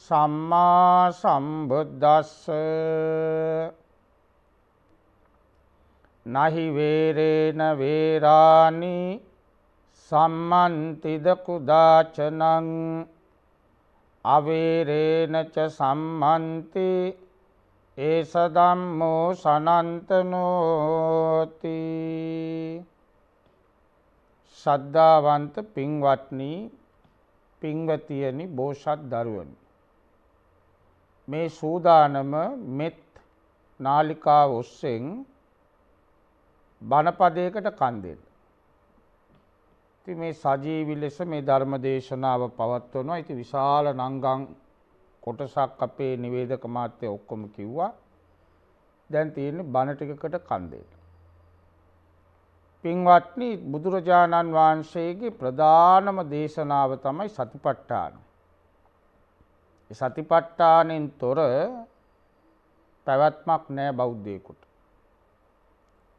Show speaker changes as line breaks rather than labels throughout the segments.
සම්මා සම්බුද්දස්ස නහි වේරේන වේරානි සම්මන්තිද කුදාචනං අවේරේන ච සම්මන්ති ඒස ධම්මෝ සනන්තනෝති සද්ධාවන්ත පින්වත්නි පින්වතියනි බෝසත් දරුවනි මේ සූදානම මෙත් නාලිකාව ඔස්සෙන් බණපදයකට කන් දෙන්න. ඉතින් මේ සජීවි ලෙස මේ ධර්ම දේශනාව පවත්වනවා. ඉතින් විශාල නංගම් කොටසක් අපේ නිවේදක මාත්‍ය ඔක්කොම කිව්වා. දැන් තියෙන්නේ බණ ටිකකට කන් දෙන්න. පින්වත්නි බුදුරජාණන් වහන්සේගේ ප්‍රධානම දේශනාව තමයි සතිපට්ඨානයි. සතිපට්ඨානෙන් තොර පැවැත්මක් නෑ බෞද්ධයෙකුට.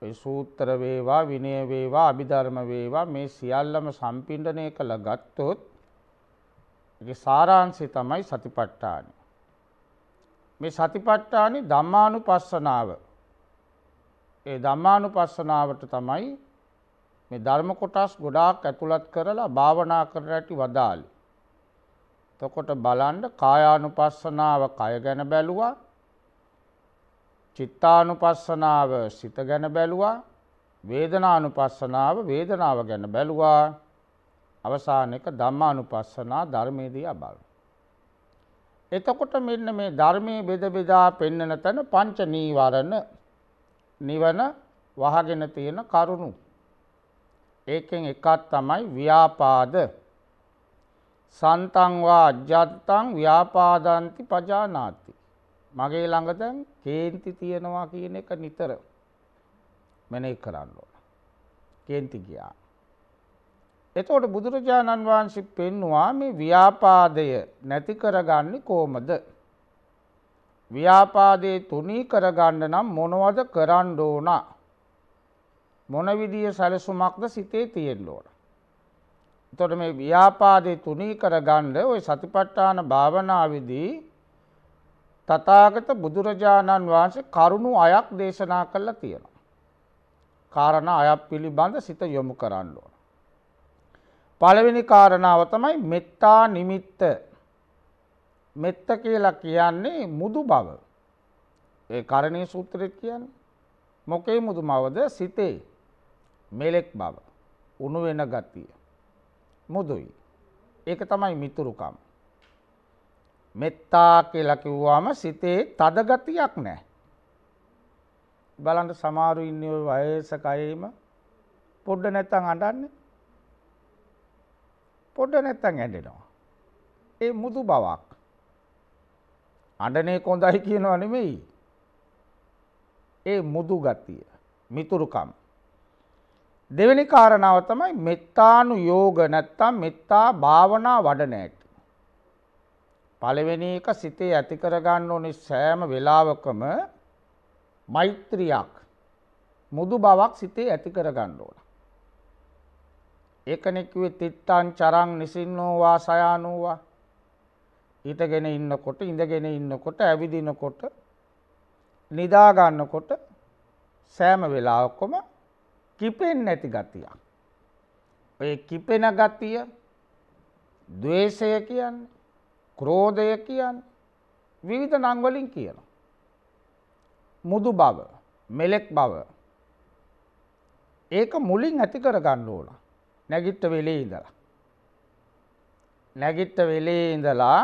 ඒ සූත්‍ර වේවා විනය වේවා අභිධර්ම වේවා මේ සියල්ලම සම්පින්ඩණය කළ ගත්තොත් ඒ සාරාංශය තමයි සතිපට්ඨානෙ. මේ සතිපට්ඨානෙ ධම්මානුපස්සනාව. ඒ ධම්මානුපස්සනාවට තමයි මේ ධර්ම කොටස් ගොඩාක් ඇතුළත් කරලා භාවනා කරන හැටි වදාළේ. තොකොට බලන්ඩ කායානුපස්සනාව කය ගැන බැලුවා චිත්තානුපස්සනාව සිත ගැන බැලුවා වේදනානුපස්සනාව වේදනාව ගැන බැලුවා අවසාන එක ධම්මානුපස්සනා ධර්මයේදී අබල්. එතකොට මෙන්න මේ ධර්මයේ බෙද බෙදා පෙන්නන තැන පංච නීවරණ නිවන වහගෙන තියෙන කරුණු. ඒකෙන් එකක් තමයි ව්‍යාපාද සන්තංවා ජත්තං ව්‍යාපාදන්ති පජානාති. මගේ ළඟතැන් කේන්ති තියෙනවා කියන එක නිතර මෙනෙක් කරන්න ඕන. කේන්ති ගියා. එතකොට බුදුරජාණන් වහන්සේ පෙන්නවා මේ ව්‍යාපාදය නැති කරගන්නේ කොහොමද? ව්‍යාපාදේ තුනී කරගන්න නම් මොනවද කරන්න ඕන? මොන විදිය සැලසුමක්ද සිතේ තියෙන්න ඕන? එතකොට මේ ව්‍යාපාදේ තුනී කරගන්න ওই සතිපට්ඨාන භාවනාවේදී තථාගත බුදුරජාණන් වහන්සේ කරුණු අයක් දේශනා කළා තියෙනවා. කාරණා අයක් පිළිබඳ සිත යොමු කරන්න ඕන. පළවෙනි කාරණාව තමයි මෙත්තා නිමිත්ත. මෙත්ත කියලා කියන්නේ මුදු බව. ඒ කරණීය සූත්‍රය කියන්නේ මොකේ මුදුමවද? සිතේ මෙලෙක් බව, උණු වෙන ගතිය. මුදුයි. ඒක තමයි මිතුරුකම්. මෙත්තා කියලා කිව්වම සිතේ තද ගතියක් නැහැ. බලන්න සමහරු ඉන්නේ ওই වයසක අයෙම පොඩ නැත්තම් අඬන්නේ. පොඩ නැත්තම් ඇඬෙනවා. ඒ මුදු බවක්. අඬනේ කොඳයි කියනවා නෙමෙයි. ඒ මුදු ගතිය, මිතුරුකම්. දෙවෙනි කාරණාව තමයි මෙත්තානු යෝග නැත්තම් මෙත්තා භාවනා වඩන ඇති. පළවෙනි එක සිතේ ඇති කරගන්න ඕනි සෑම වෙලාවකම මෛත්‍රියක් මුදු බවක් සිතේ ඇති කරගන්න ඕන. ඒකනේ කිව්වේ තිත්තං චරං නිසින්නෝ වාසයානෝ වා. ඊටගෙන ඉන්නකොට ඉඳගෙන ඉන්නකොට ඇවිදිනකොට නිදා ගන්නකොට සෑම වෙලාවකම කිපෙන් නැති ගතියක්. ඔය කිපෙන ගතිය දවේශය කියන්න ක්‍රෝධය කියන්න විවිධ නංවලින් කියන. මුදු බව මෙලෙක් බව ඒක මුලින් ඇති කරගන්න ඕන නැගිට්ට වෙලේ ඉඳලා. නැගිට්ට වෙලේ ඉඳලා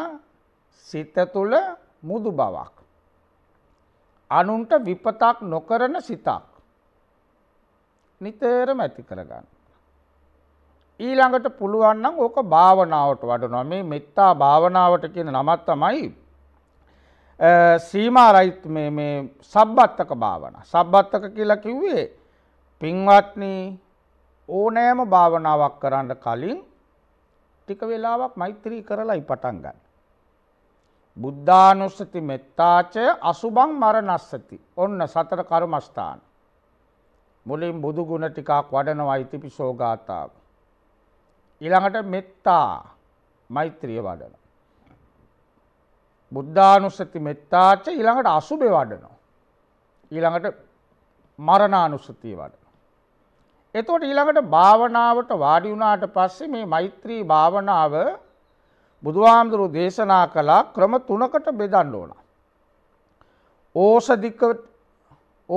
සිත තුළ මුදු බවක්. අනුන්ට විපතක් නොකරන සිතක්. නිතරම ඇති කරගන්න. ඊළඟට පුළුවන් නම් ඕක භාවනාවට වඩනවා. මේ මෙත්තා භාවනාවට කියන නමත් තමයි සීමා රහිත මේ මේ සබ්බත්තක භාවනා. සබ්බත්තක කියලා කිව්වේ පින්වත්නි ඕනෑම භාවනාවක් කරන්න කලින් ටික වෙලාවක් මෛත්‍රී කරලායි පටන් ගන්න. බුද්ධානුස්සති මෙත්තාචය අසුභං මරණස්සති. ඔන්න සතර කර්මස්ථාන. මුලින් බුදු ගුණ ටිකක් වඩනවා ඉතිපිසෝ ගාථාව. ඊළඟට මෙත්තා මෛත්‍රිය වඩන. බුද්ධානුස්සති මෙත්තාච ඊළඟට අසුබේ වඩනවා. ඊළඟට මරණානුස්සතිය වඩන. එතකොට ඊළඟට භාවනාවට වාඩි වුණාට පස්සේ මේ මෛත්‍රී භාවනාව බුදුහාමුදුරු දේශනා කළා ක්‍රම තුනකට බෙදන්න ඕන. ඕසධික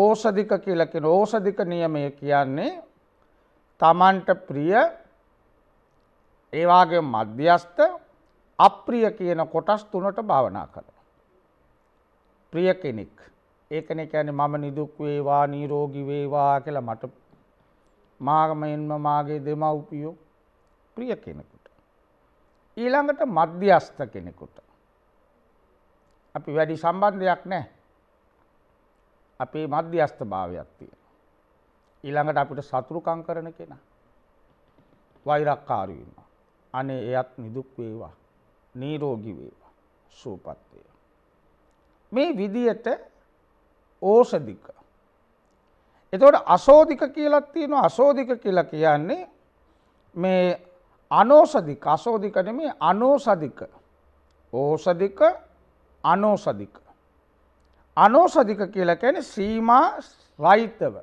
ඕසධික කියලකින් ඕසධික නියමය කියන්නේ තමන්ට ප්‍රිය ඒවාගේ මධ්‍යස්ත අප්‍රිය කියන කොටස් තුනට භාවනා කරන. ප්‍රිය කෙනෙක් ඒකන ැන මම නිදුක් වේවා නීරෝගි වේවා කියලා මට මාගමයෙන්ම මාගේ දෙමව්පියෝ ප්‍රිය කෙනෙකුට. ඊළඟට මධ්‍යස්ථ කෙනෙකුට. අපි වැඩි සම්බන්ධයක් නෑ අපේ මධ්‍යස්ථ භාවයක් තියෙන. ඊළඟට අපිට සතුරුකම් කරන කෙනා වෛරක්කාරී වෙනවා. අනේ එයත් නිදුක් වේවා. නිරෝගී වේවා. සුවපත් වේවා. මේ විදියට ඕෂධික. එතකොට අසෝධික කියලා තියෙනවා. අසෝධික කියලා කියන්නේ මේ අනෝසධික අසෝධික නෙමෙයි අනෝසධික. ඕෂධික අනෝසධික අනෝසධික කියලා කියන්නේ සීමා රහිතව.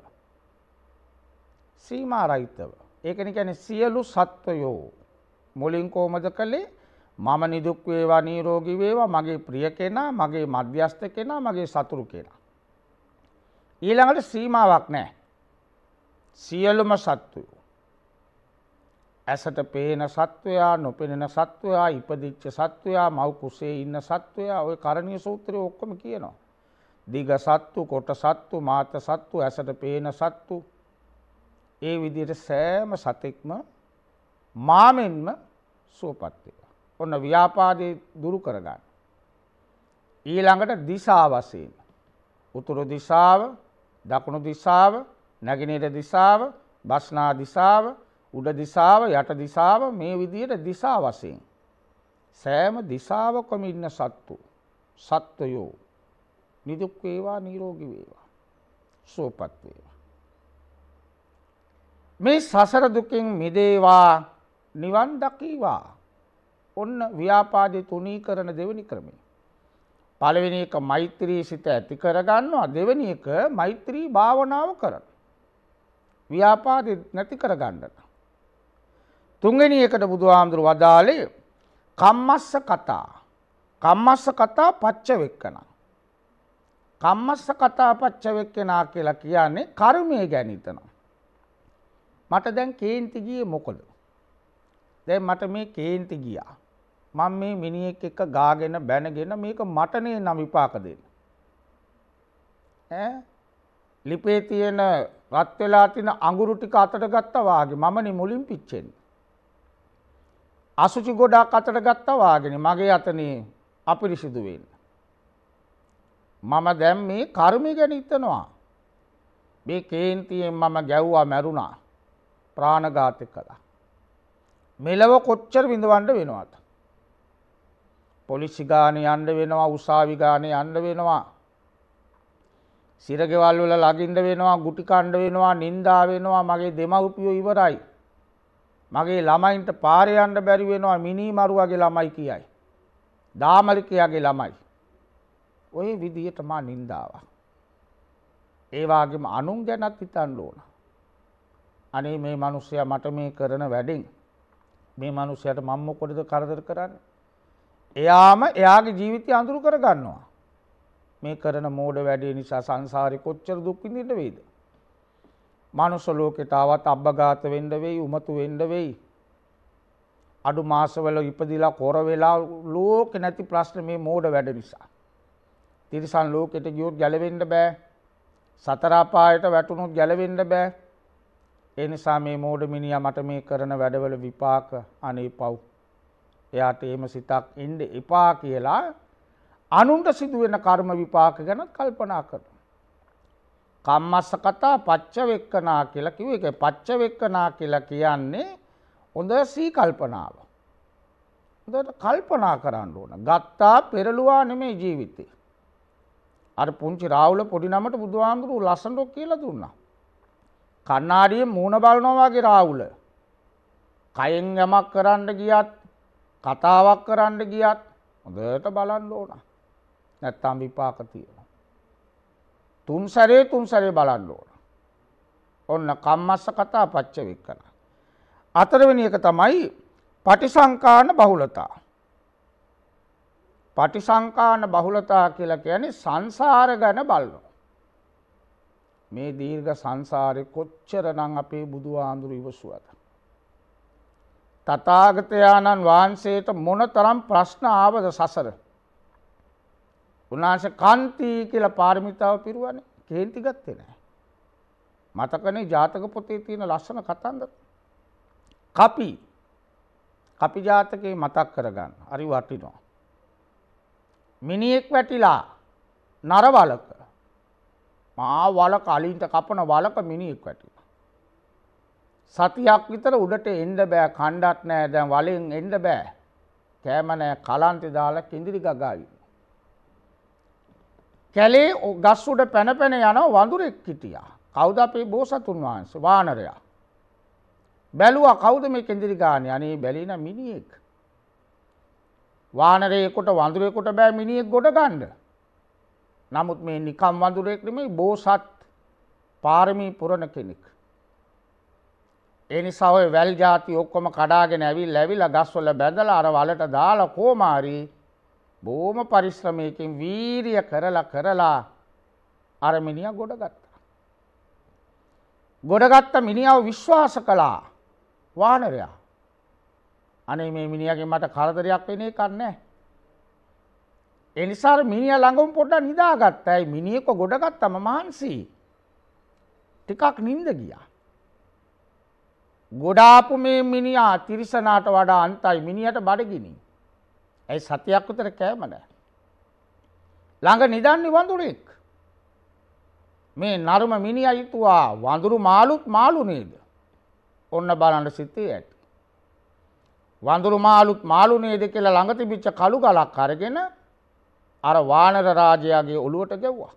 සීමා රහිතව. ඒ කියන්නේ සියලු සත්වයෝ මුලින් කොහොමද කළේ? මම නිදුක් වේවා නිරෝගී වේවා මගේ ප්‍රිය කෙනා මගේ මධ්‍යස්ත කෙනා මගේ සතුරු කෙනා ඊළඟට සීමාවක් නැහැ සියලුම සත්වයෝ ඇසට පේන සත්වයා නොපෙනෙන සත්වයා ඉපදිච්ච සත්වයා මව් කුසේ ඉන්න සත්වයා ওই කරණීය සූත්‍රය ඔක්කොම කියනවා දිග සත්තු, කොට සත්තු, මාත සත්තු, ඇසට පේන සත්තු ඒ විදිහට සෑම සතෙක්ම මාමෙන්ම සුවපත් වෙනවා. ඔන්න ව්‍යාපාදේ දුරු කරගන්න. ඊළඟට දිශා වශයෙන් උතුරු දිශාව, දකුණු දිශාව, නැගෙනහිර දිශාව, බස්නා දිශාව, උඩ දිශාව, යට දිශාව මේ විදිහට දිශා වශයෙන් සෑම දිශාවකම ඉන්න සත්තු සත්වයෝ නිදුක් වේවා නිරෝගී වේවා. සුවපත් වේවා. මේ සසර දුකින් මිදේවා නිවන් දකීවා. ඔන්න ව්‍යාපාදේ තුනී කරන දෙවෙනි ක්‍රමය. පළවෙනි එක මෛත්‍රී සිත ඇති කරගන්නවා දෙවෙනි එක මෛත්‍රී භාවනාව කරන. ව්‍යාපාදේ නැති කරගන්නට. තුන්වෙනි එකට බුදුහාමුදුරු වදාලේ කම්මස්ස කතා. කම්මස්ස කතා පච්ච වෙක්කනා. කම්මස්ස කතාපච්චවෙක්කෙනා කියලා කියන්නේ කර්මය ගැන හිතනවා. මට දැන් කේන්ති ගියේ මොකද? දැන් මට මේ කේන්ති ගියා. මම මේ මිනිහෙක් එක්ක ගාගෙන බැනගෙන මේක මටනේ නම් විපාක දෙන්න. ඈ ලිපේ තියෙන රත් වෙලා තියෙන අඟුරු ටික අතට ගත්තා වාගේ මමනේ මුලින් පිච්චෙන්නේ. අසුචි ගොඩක් අතට ගත්තා වාගේනේ මගේ අතනේ අපිරිසිදු වෙන්නේ. මම දැන් මේ කර්මය ගැන හිතනවා. මේ කේන්තියෙන් මම ගැව්වා මැරුණා. ප්‍රාණඝාතක කළා. මෙලව කොච්චර විඳවන්න වෙනවද? පොලිසි ගානේ යන්න වෙනවා, උසාවි ගානේ යන්න වෙනවා. සිරගෙවල් වල ලගින්න වෙනවා, ගුටි කණ්ඩ වෙනවා, නින්දා වෙනවා, මගේ දෙමව්පියෝ ඉවරයි. මගේ ළමයින්ට පාරේ යන්න බැරි වෙනවා මිනි මරුවගේ ළමයි කියයි. දාමලිකයාගේ ළමයි. ඔය විදියට මා නින්දාවක්. ඒවාගේම අනුන් ගැනත් හිතන්න ඕන. අනේ මේ මනුස්සය මට මේ කරන වැඩෙන් මේ මනුස්සයට මම්මොකොටද කරදර කරන්න. එයාම එයාගේ ජීවිතය අඳුරු කරගන්නවා. මේ කරන මෝඩ වැඩේ නිසා සංසාරි කොච්චර දුක්කිඳට වෙයිද. මනුස ලෝකෙටාවත් අබ්භගාත වෙන්ඩ වෙයි උමතු වෙන්ඩ වෙයි. අඩු මාසවල ඉපදිලා කොර වෙලා ලෝක නැති ප්‍රශ්න මේ මෝඩ වැඩ නිසා. තිරිසන් ලෝකෙට ගියොත් ගැලවෙන්න බෑ. සතර අපායට වැටුනොත් ගැලවෙන්න බෑ. ඒ නිසා මේ මෝඩ මිනිහා මට මේ කරන වැඩවල විපාක අනේ පව්. එයාට එහෙම සිතක් එන්න එපා කියලා අනුන්ට සිදුවෙන කර්ම විපාක ගැන කල්පනා කරනවා. කම්මස්ස කතා පච්චවෙක්කනා කියලා කිව්ව එක පච්චවෙක්කනා කියලා කියන්නේ හොඳ සී කල්පනාව. හොඳට කල්පනා කරන්න ඕන. ගත්තා පෙරළුවා නෙමේ ජීවිතේ. අර පුංචි රාහුල පොඩි නමට බුදුහාමුදුරුව ලස්සනට කියලා දුන්නා. කණ්ණාඩියෙන් මූණ බලනවා වගේ රාහුල. කයෙන් යමක් කරන්න ගියත් කතාවක් කරන්න ගියත් හොඳට බලන්න ඕන. නැත්තම් විපාක තියෙනවා. තුන් සැරේ තුන් සැරේ බලන්න ඕන. ඔන්න කම්මස්ස කතා පච්ච වික්කන. අතරවෙනි එක තමයි පටිසංකාන බහුලතා. පටිසංකාන බහුලතා කියලා කියන්නේ සංසාර ගැන බලනවා. මේ දීර්ඝ සංසාරේ කොච්චරනම් අපේ බුදුහාඳුරු ඉවසුවද? තථාගතයන්න් වහන්සේට මොනතරම් ප්‍රශ්න ආවද සසර? උනාස කාන්ති කියලා පාරමිතාව පිරුවනේ. කේන්ති ගත්තේ නැහැ. මතකනේ ජාතක පොතේ තියෙන ලස්සන කතන්දර. කපි කපි ජාතකේ මතක් කරගන්න. හරි වටිනවා. මිනිහෙක් වැටිලා නරවලක මා වලක අලින්ට කපන වලක මිනිහෙක් වැටිලා. සතියක් විතර උඩට එන්න බෑ කණ්ඩත් නෑ දැන් වලින් එන්න බෑ කෑමනෑ කලන්ති දාලා කිඳිරි ගගාවි. කැලේ ගස් උඩ පැනපැන යන වඳුරෙක් හිටියා. කවුද අපේ බෝසතුන් වහන්සේ වානරයා. බැලුවා කවුද මේ කෙඳිරි ගානේ අනේ බැලින මිනිහෙක්. වානරයෙකුට වඳුරෙකුට බෑ මිනිියෙක් ගොඩ ගණ්ඩ. නමුත් මේ නිකම් වඳුරෙක්නම බෝසත් පාරමී පුරණ කෙනෙක්. එනි සහය වැල් ජාති ඔක්කොම කඩාගෙන ඇවි ලැවිල ගස්වල බැඳල අර වලට දාල කෝමාරී බෝම පරිශ්‍රමයකින් වීරිය කරලා කරලා අරමිනිිය ගොඩගත්තා. ගොඩගත්ත මිනිියාව විශ්වාස කලා වානරයා අනේ මේ මිනිහගේ මට කරදරයක් වෙන එකක් නැහැ. ඒ නිසා මිනිහා ළඟම පොඩ්ඩක් නිදාගත්තයි මිනිහෙක්ව ගොඩගත්තම මහන්සි. ටිකක් නිින්ද ගියා. ගොඩාපු මේ මිනිහා තිරිසනාට වඩා අන්තයි මිනිහට බඩගිනි. ඇයි සතියක් විතර කෑම නැහැ. ළඟ නිදන්නේ වඳුරෙක්. මේ නරුම මිනිහා හිතුවා වඳුරු මාළුත් මාළු නේද? ඔන්න බලන්න සිතේ ඇති. වඳුරු මාළුත් මාළු නේද කියලා ළඟ තිබිච්ච කළු ගලක් අරගෙන අර වානර රාජයාගේ ඔළුවට ගැව්වා.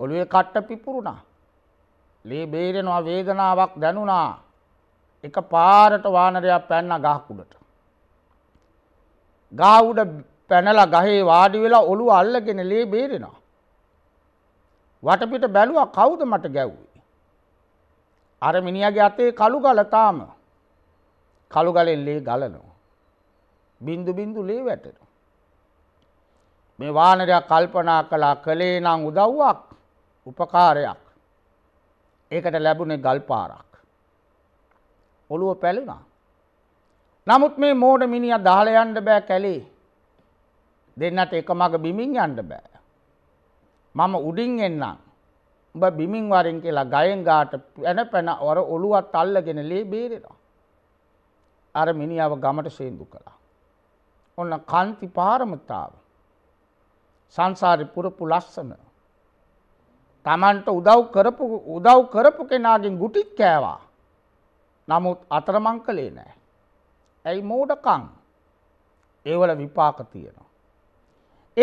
ඔළුවේ කට්ට පිපුරුණා. ලේ බේරෙනවා වේදනාවක් දැනුණා. එක පාරට වානරයා පැන්න ගහකුඩට. ගහ උඩ පැනලා ගහේ වාඩි වෙලා ඔළුව අල්ලගෙන ලේ බේරෙනවා. වටපිට බැලුවා කවුද මට ගැව්වේ. අර මිනිහාගේ අතේ කළු ගල තාම කළු ගලෙන් ලේ ගලනවා. බින්දු බින්දු ලේ වැටෙනවා. මේ වානරයක් කල්පනා කළා කළේ නම් උදව්වක් උපකාරයක්. ඒකට ලැබුණේ ගල් පාරක්. ඔළුව පැලුණා. නමුත් මේ මෝඩ මිනිහ දාල යන්න බෑ කැලේ. දෙන්නට එක මග බිමින් යන්න බෑ. මම උඩින් එන්නම්. උඹ බිමින් වරින් කියලා ගයෙන් ගාට පැන පැන වර ඔළුවත් අල්ලගෙන ලේ බේරෙනවා. අර මිනිියාව ගමට සේදු කළා. ඔන්න කන්ති පාරමතාව සංසාරි පුරපු ලස්සන තමන්ට උදව් කරපු උදව් කරපු කෙනාගෙන් ගුටික් කෑවා නමුත් අතරමං කළේ නෑ. ඇයි මෝඩකං ඒවල විපාක තියෙනවා.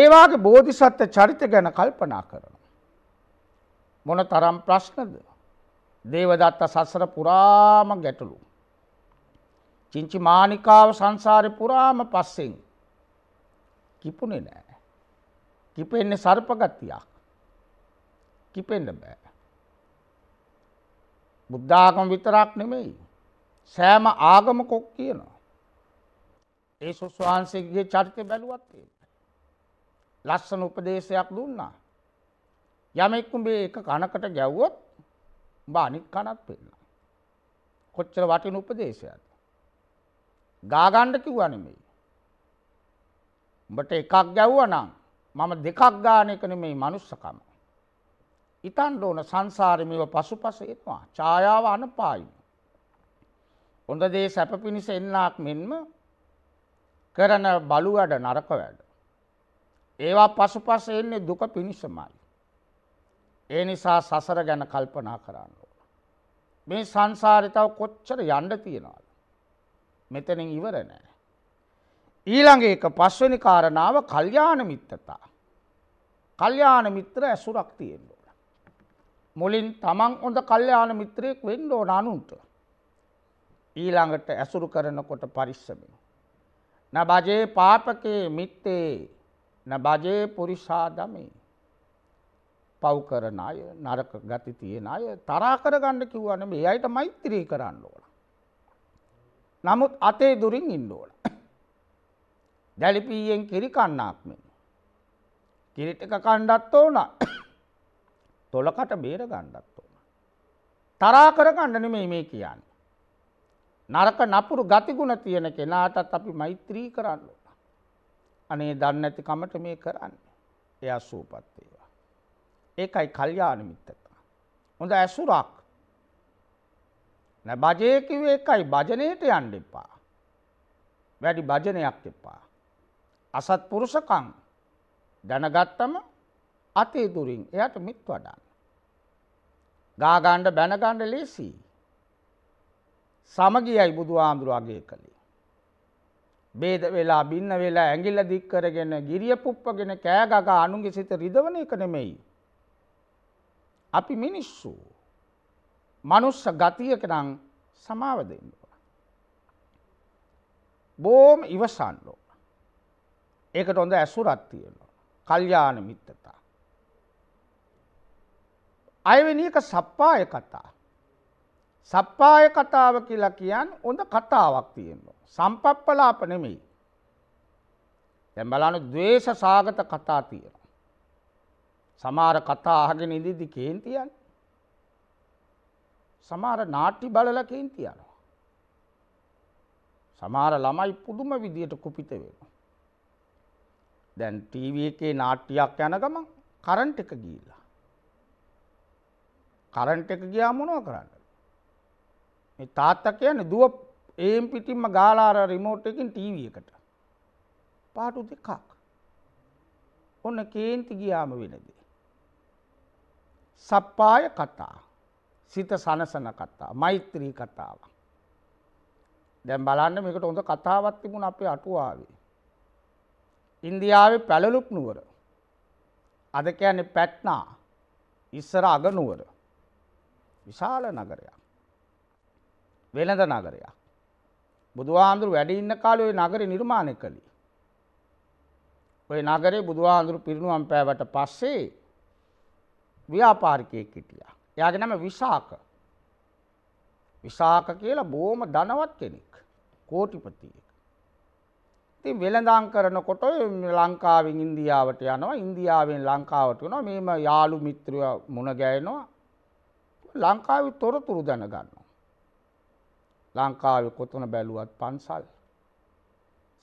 ඒවාගේ බෝධිසත්ව චරිත ගැන කල්පනා කරන. මොන තරම් ප්‍රශ්නද දේවදත්ත සසර පුරාම ගැටලු. චිංචි මානිකාව සංසාරය පුරාම පස්සෙන් කිපුනේ නෑ. කිපෙන්නේ සර්පගත්තියක්. කිපෙන්න බෑ. බුද්ධාගම විතරක් නෙමෙයි. සෑම ආගමකොක් කියනවා. ඒ සුස්වහන්සේගේ චරිතය බැලුවත් ලස්සන උපදේශයක් දුන්නා. යමෙක්කුඹේ එක කනකට ගැව්වොත් බානික් කනත් පෙන්න්න. කොච්චර වටින උපදේශයක්ද. ගාගණ්ඩ කිව්වා නෙමෙයි. උඹට එකක් ගැව්වනම් මම දෙකක් ගාන එක නෙමෙයි manussකම. ඊතන්ඩ ඕන සංසාරෙ මේව පසුපස එනවා. ඡායාව අනපායි. හොඳ දේ සැප පිණිස එන්නක් මෙන්ම කරන බලු වැඩ නරක වැඩ. ඒවා පසුපස එන්නේ දුක පිණිසමයි. ඒ නිසා සසර ගැන කල්පනා කරන්න ඕන. මේ සංසාරේ තව කොච්චර යන්න තියනවද? මෙතනින් ඉවර නෑ. ඊළඟ එක පස්වනි කාරණාව කල්්‍යාන මිත්තතා. කල්්‍යාන මිත්‍ර ඇසුරක් තියෙන්ඩෝල. මුලින් තමන් හොඳ කල්්‍යාන මිත්‍රයෙක් වෙන්ඩෝ නනුන්ට. ඊළඟට ඇසුරු කරනකොට පරිස්සමින්. න බජයේ පාපකයේ මිත්තේ න බජයේ පුරිසාදමේ. පව් කරන අය නරක ගති තියෙන අය තරාකර ගණ්ඩ කිව්වන මේ අයට මෛත්‍රී කරන්න ඕල. නමුත් අතේ දුරින් ඉන්න ඕන. දැලිපීයෙන් කිරි කන්නාක් මෙන්. කිරිටක කණ්ඩත් ඕන. තොලකට බේර ගණ්ඩත් ඕන. තරා කරගන්න නෙමෙයි මේ කියන්නේ. නරක නපුරු ගතිගුණ තියෙන කෙනාටත් අපි මෛත්‍රී කරන්න ඕන. අනේ දන්නේ නැති කමට මේ කරන්නේ. එයා සූපත් වේවා. ඒකයි කල්යාණ මිත්‍රතා. හොඳ ඇසුරක් නෑ බජය කිව්වේ එකයි භජනයට යන්න එපා. වැඩි භජනයක් එපා. අසත්පුරුෂකම් දැනගත්තම අතේ දුරින් එයට මිත් වඩන්න. ගාගණ්ඩ බැනගණ්ඩ ලේසි. සමගියයි බුදුහාමුදුරුවගේ කළේ. බේද වෙලා බින්න වෙලා ඇඟිල්ල දික් කරගෙන ගිරිය පුප්පගෙන කෑගගා අනුන්ගේ සිත රිදවන එක නෙමෙයි. අපි මිනිස්සු මනුස්ස ගතියක නං සමාවදෙන්න්න. බෝම ඉවසන්නෝ. ඒකට හොඳ ඇසුරත් තියෙනවා. කල්්‍යාන මිත්තතා. අයවෙනික සප්පාය කතා. සප්පාය කතාව කියලා කියන් හොඳ කතාවක් තියෙනවා. සම්පප්පලාප නෙමෙයි. දැම්බලානු දවේශ සාගත කතා තියෙනවා. සමාර කතා අහගෙන ඉදිදි කේන්තියන් සමහර නාට්‍ය බලලා කේන්ති යනවා. සමහර ළමයි පුදුම විදියට කුපිත වෙනවා. දැන් ටීවී එකේ නාට්‍යයක් යන ගමන් කරන්ට් එක ගිහිල්ලා. කරන්ට් එක ගියා මොනව කරන්නද? මේ තාත්තා කියන්නේ දුව ඒම් පිටින්ම ගාලා අර රිමෝට් එකකින් ටීවී එකට. පාටු දෙකක්. ඔන්න කේන්ති ගියාම වෙනදී. සප්පාය කතා සිත සනසන කතා මෛත්‍රී කතාවක්. දැන් බලන්න මේකට හොඳ කතාවක් තිබුණ අපේ අටුවාවේ. ඉන්දියාවේ පැලලුප් නුවර. අද කියන්නේ පැට්නා ඉස්සර අග නුවර. විශාල නගරයක්. වෙළඳ නගරයක්. බුදුහාඳුරු වැඩ ඉන්න කාලේ ওই නගරේ නිර්මාණය කළේ. ওই නගරේ බුදුහාඳුරු පිරිනුවම් පෑවට පස්සේ ව්‍යාපාරිකයෙක් හිටියා. එයාගේ නම විසාක. විසාක කියලා බොහොම ධනවත් කෙනෙක්. කෝටිපතියෙක්. ඉතින් වෙළඳාම් කරනකොට ලංකාවෙන් ඉන්දියාවට යනවා, ඉන්දියාවෙන් ලංකාවට යනවා. මේම යාළු මිත්‍රයෝ මුණ ගැහෙනවා. ලංකාවේ තොරතුරු දැනගන්නවා. ලංකාවේ කොතන බැලුවත් පන්සල්.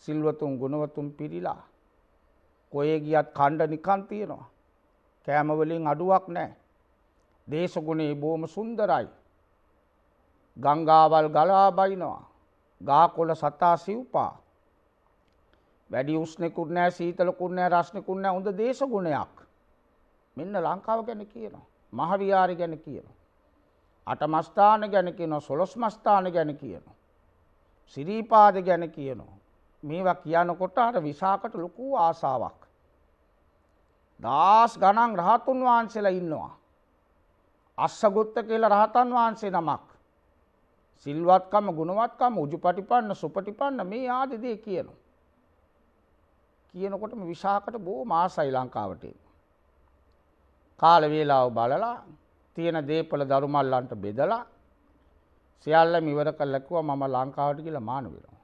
සිල්වතුන් ගුණවතුන් පිරිලා. කොයේ ගියත් කණ්ඩ නිකන් තියෙනවා. කෑමවලින් අඩුවක් නෑ. දේශගුණේ බොහොම සුන්දරයි. ගංගාවල් ගලා බයිනවා. ගාකොළ සතා සිව්පා. වැඩි උස්නෙකුත් නෑ සීතලකුත් නෑ රස්නෙකුත් නෑ හොඳ දේශගුණයක්. මෙන්න ලංකාව ගැන කියනවා. මහවිහාරය ගැන කියනවා. අටමස්ථාන ගැන කියනවා. සොළොස්මස්ථාන ගැන කියනවා. සිරීපාද ගැන කියනවා. මේවා කියනකොට අර විසාකට ලොකු ආසාවක්. දාස් ගණන් රහතුන් වහන්සේලා ඉන්නවා. අස්සගුත්ත කියලා රහතන් වහන්සේ නමක්. සිල්වත්කම ගුණවත්කම උජුපටිපන්න සුපටිපන්න මේ ආදි දේ කියනවා. කියනකොටම විශාකට බොහොම ආසයි ලංකාවට එන්න. කාල වේලාව බලලා තියෙන දේපල දරුමල්ලන්ට බෙදලා සියල්ලම ඉවර කරලා කිව්වා මම ලංකාවට ගිහලා මානු වෙනවා.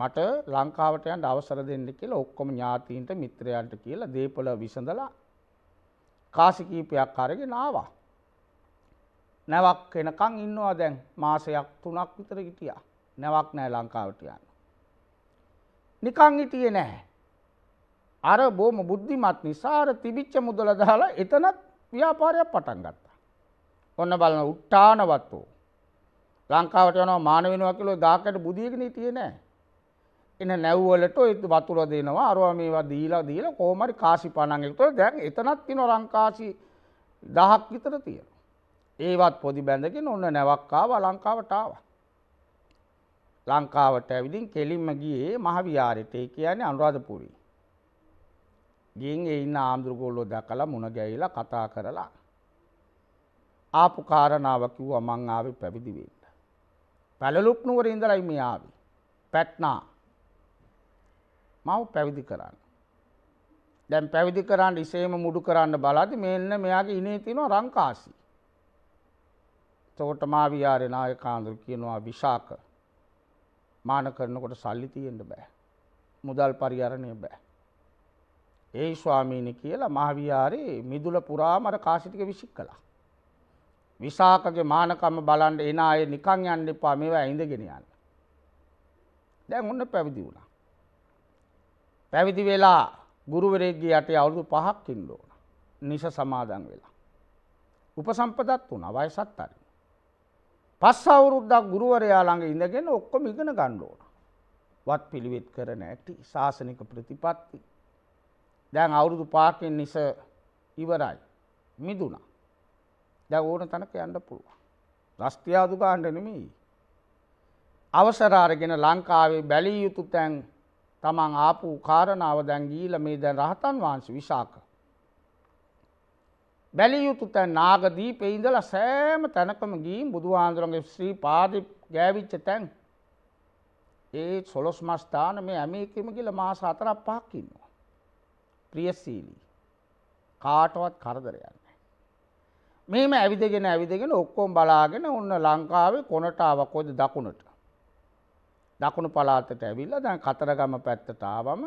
මට ලංකාවට යන්න අවසර දෙන්න කියලා ඔක්කොම ඥාතීන්ට මිත්‍රයන්ට කියලා දේපල විසඳලා කාසිකීපයක් අරගෙන ආවා. නැවක් එනකං ඉන්නවා දැන් මාසයක් තුනක් විතර හිටියා. නැවක් නෑ ලංකාවට යන්න. නිකං හිටියේ නැහැ. අර බොහොම බුද්ධිමත් නිසා අර තිබිච්ච මුදල දාලා එතනත් ව්‍යාපාරයක් පටන් ගත්තා. ඔන්න බලන උට්ටානවත්ෝ. ලංකාවට යනවා මානවෙනවා කියලා දාකට බුදියගෙන හිටියේ නැහැ. එන නැව්වලට ඔය වතුර දෙනවා අරවා මේවා දීලා දීලා කොහොම හරි කාසි පණන් එකතු දැන් එතනත් තියෙන ලංකාසි 1000ක් විතර තියෙනවා. ඒවත් පොඩි බැඳගෙන ඔන්න නැවක් ආවා ලංකාවට ආවා. ලංකාවට ඇවිදින් කෙලින්ම ගියේ මහවිහාරෙට. ඒ කියන්නේ අනුරාධපුරේ. ගින් ඒ ඉන්න ආම්දුරගෝල්ලෝ දැකලා මුණ ගැහිලා කතා කරලා ආපු කාරණාව කිව්වා මං ආවේ පැවිදි වෙන්න. පැලලුක් නුවර ඉඳලයි මේ ආවේ. පැට්නා මව පැවිදි කරන්න. දැන් පැවිදි කරන්න ඉසේම මුඩු කරන්න බලද මෙන්න මෙයාගේ ඉනේ තිනවා රංකාසි. තෝට මාවියාරය නාය කාන්දුර කියනවා විශාක මාන කරනකොට සල්ලි තියෙන්ට බෑ. මුදල් පරිහරණය බෑ. ඒ ස්වාමීණ කියලා මහවියාරයේ මිදුල පුරාමර කාසිටික විසික් කලා. විසාකගේ මානකම බලන්ට එන අය නිකං යන්න එපා මේවා ඇඳගෙන යන්න. දැන් ඔන්න පැවිදි වුණා. පැවිදි වෙලා ගුරුවරයෙක්ගේ යටේ අවුරුදු පහක් ඉන්න ඕන. නිස සමාදන් වෙලා. උපසම්පදත් වුණා වයසත් හරි. පස් අවුරුද්දක් ගුරුවරයා ළඟ ඉඳගෙන ඔක්කොම ඉගෙන ගන්න ඕන. වත් පිළිවෙත් කරන ඇති ශාසනික ප්‍රතිපත්ති. දැන් අවුරුදු පාකින් නිස ඉවරයි. මිදුණා. දැන් ඕන තැනක යන්න පුළුවන්. රස්තියාදු ගන්න නෙමෙයි. අවසර අරගෙන ලංකාවේ බැලිය යුතු තැන් තමන් ආපු කාරණාව දැන් ගීල මේ දැන් රහතන් වහන්සේ විසාක. බැලිය යුතු තැන් නාගදීපේ ඉඳලා සෑම තැනකම ගිහින් බුදුහාඳුරගේ ශ්‍රී පාද ගෑවිච්ච තැන් ඒ සොළොස් මස්ථාන මේ හැම එකම කියලා මාස හතරක් පහක් ඉන්නවා. ප්‍රියශීලී. කාටවත් කරදරයක් නැහැ. මෙහෙම ඇවිදගෙන ඇවිදගෙන ඔක්කොම බලාගෙන ඔන්න ලංකාවේ කොනට ආවා කොහෙද දකුණට. දකුණු පලාතට ඇවිල්ලා දැන් කතරගම පැත්තට ආවම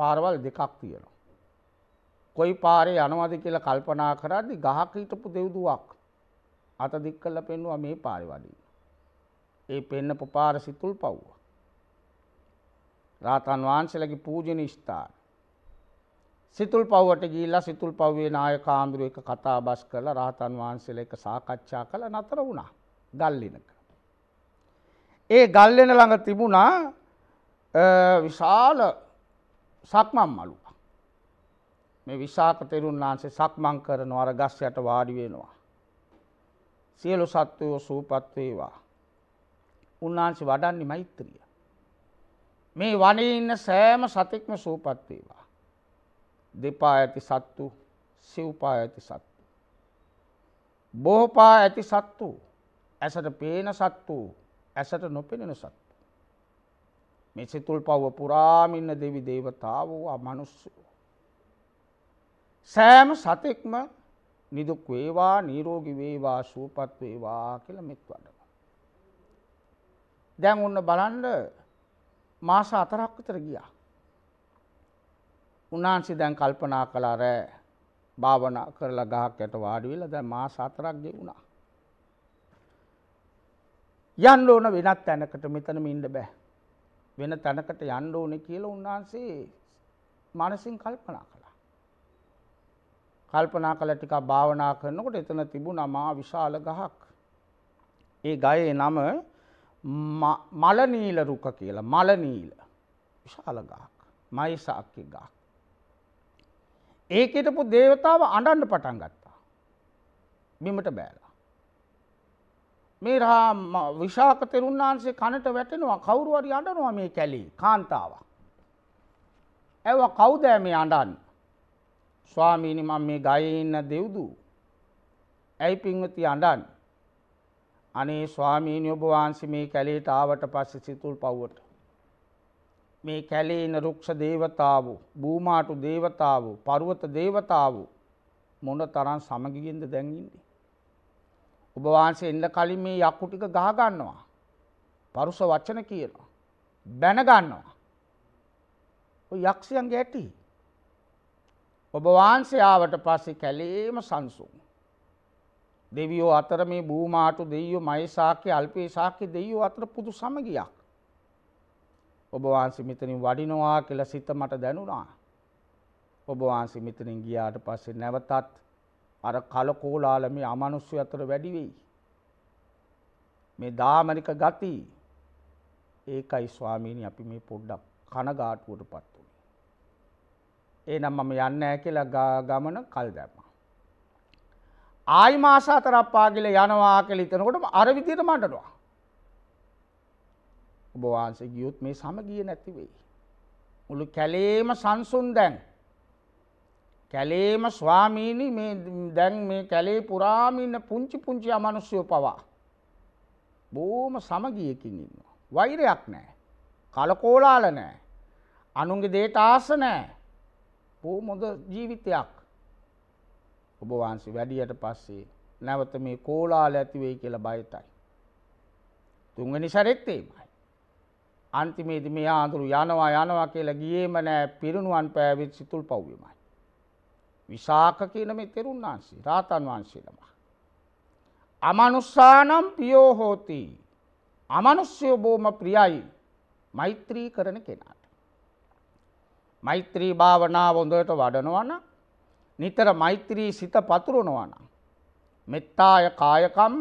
පාරවල් දෙකක් තියෙනවා. කොයි පාරේ යනවද කියලා කල්පනා කරද්දි ගහක හිටපු දෙව්දුවක් අත දික් කරලා පෙන්නුවා මේ පාරේ වඩින්න. ඒ පෙන්නපු පාර සිතුල් පව්ව. රාතන් වහන්සේලගේ පූජනීය ස්ථාන. සිතුල් පව්වට ගිහිල්ලා සිතුල් පව්වේ නායක ආඳුර එක කතා බස් කරලා රාතන් වහන්සේලා එක සාකච්ඡා කළා නතර වුණා. ගල්ලිනක. ඒ ගල්ලෙන ළඟ තිබුණා විශාල සක්මන් මලු. මේ විශාක තෙරුන් වහන්සේ සක්මන් කරන අර ගස් යට වාඩි වෙනවා. සියලු සත්වයෝ සූපත් වේවා. උන්වහන්සේ වඩන්නේ මෛත්‍රිය. මේ වනයේ ඉන්න සෑම සතෙක්ම සූපත් වේවා. දෙපා ඇති සත්තු, සිව්පා ඇති සත්තු. බොහෝ පා ඇති සත්තු, ඇසට පේන සත්තු, ඇසට නොපෙනෙන සත්. මේ සිතුල් පව්ව පුරාමින්න දෙවි දේවතාවෝ අමනුස්්‍යයෝ. සෑම සතෙක්ම නිදුක් වේවා නීරෝගි වේවා සූපත් වේවා කියල මෙත් වඩව. දැන් ඔන්න බලන්ඩ මාස අතරක් විතර ගියා. උන්වහන්සේ දැන් කල්පනා කළා රෑ භාවනා කරලා ගහක් යට වාඩි වෙලා දැන් මාස හතරක් ගෙවුණා. යන්න ඕන වෙනත් තැනකට මෙතනම ඉන්න බෑ. වෙන තැනකට යන්න ඕනේ කියලා උන්වහන්සේ මානසින් කල්පනා කළා. කල්පනා කළ ටිකක් භාවනා කරනකොට එතන තිබුණා මා විශාල ගහක්. ඒ ගයේ නම මලනීල රුක කියලා මලනීල විශාල ගහක්. මයිසාක්‍ය ගහක්. ඒකටපු දේවතාව අඬන්න පටන් ගත්තා. බිමට බෑලා. මේ රා විශාක තෙරුන් වහන්සේ කනට වැටෙනවා කවුරුවරි අඩනවා මේ කැලි කාන්තාවක්. ඇව කවුදෑ මේ අඩන් ස්වාමීනි මං මේ ගයඉන්න දෙවුදු ඇයි පිංවති අඩන් අනේ ස්වාමීනය ඔබවහන්සි මේ කැලේට ආවට පස්සෙ සිතුල් පව්වට. මේ කැලේන රුක්ෂ දේවතාව බූමාටු දේවතාව පරුවත දේවතාව මොන තරන් සමගිගෙන්ද දැන්ගින්ට. ඔබ වහන්සේ එන්න කලින් මේ යක්කු ටික ගහ ගන්නවා. පරුස වචන කියනවා. බැන ගන්නවා. ඔය යක්ෂයන්ගේ ඇටි. ඔබ වහන්සේ ආවට පස්සේ කැලේම සංසුන්. දෙවියෝ අතර මේ බූමාටු දෙයියෝ මයිසාක්‍ය අල්පේසාක්‍ය දෙයියෝ අතර පුදු සමගියක්. ඔබ වහන්සේ මෙතනින් වඩිනවා කියලා සිත මට දැනුණා. ඔබ වහන්සේ මෙතනින් ගියාට පස්සේ නැවතත් අර කලකෝලාල මේ අමනුෂ්‍ය අතර වැඩි වෙයි. මේ දාමරික ගති ඒකයි ස්වාමීනි අපි මේ පොඩ්ඩක් කනගාටුවටපත් උනේ. එහෙනම් මම යන්නේ නැහැ කියලා ගමන කල් දැම්මා. ආයි මාස හතරක් පාගිල යනවා කියලා හිතනකොට අර විදියට මඩනවා. ඔබ වහන්සේ ගියොත් මේ සමගිය නැති වෙයි. මුළු කැලේම සංසුන් දැන් කැලේම ස්වාමීණි මේ දැන් මේ කැලේ පුරාමින්න පුංචි පුංචි අමනුස්්‍යය පවා. බෝම සමගියකින් ඉන්නවා. වෛරයක් නෑ. කලකෝලාල නෑ. අනුන්ගේ දේට ආස නෑ. බෝ මොද ජීවිතයක්. ඔබවහන්සේ වැඩියට පස්සේ නැවත මේ කෝලාල ඇතිවෙයි කියලා බයතයි. තුන්ගනි සැරෙත්තේමයි. අන්තිමේද මේ ආඳුරු යනවා යනවා කියලා ගියේම නෑ පිරුණුවන් පෑවිත් සිතුල් පව්වමයි. විසාක කියන මේ තෙරුන් වහන්සේ රාතන් වහන්සේ නම. අමනුස්සානම් පියෝ හෝති. අමනුස්්‍යයෝ බෝම ප්‍රියයි මෛත්‍රී කරන කෙනාට. මෛත්‍රී භාවනාව හොඳට වඩනවන නිතර මෛත්‍රී සිත පතුරනවන. මෙත්තාය කායකම්ම